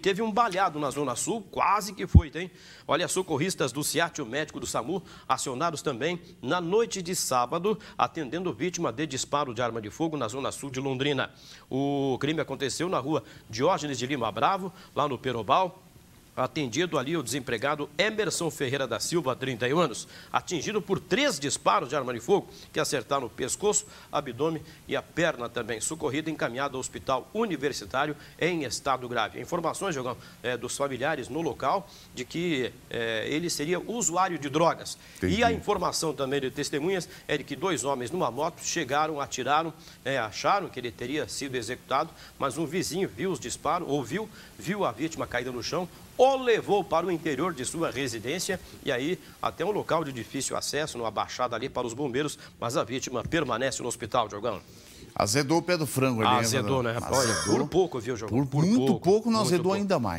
Teve um balhado na Zona Sul, quase que foi, tem? Olha, socorristas do CIAT, o médico do SAMU, acionados também na noite de sábado, atendendo vítima de disparo de arma de fogo na Zona Sul de Londrina. O crime aconteceu na rua Diógenes de Lima Bravo, lá no Perobal atendido ali o desempregado Emerson Ferreira da Silva, 31 anos, atingido por três disparos de arma de fogo que acertaram o pescoço, abdômen e a perna também. Socorrido e encaminhado ao hospital universitário em estado grave. Informações, Jogão, é, eh, dos familiares no local de que é, ele seria usuário de drogas. Entendi. E a informação também de testemunhas é de que dois homens numa moto chegaram, atiraram, é, acharam que ele teria sido executado, mas um vizinho viu os disparos, ouviu, viu a vítima caída no chão, levou para o interior de sua residência e aí até um local de difícil acesso, numa baixada ali para os bombeiros, mas a vítima permanece no hospital, Diogão. Azedou o pé do frango ali. Ah, azedou, né? Olha, por pouco, viu, Diogão? Por, por muito pouco, pouco não azedou pouco. ainda mais.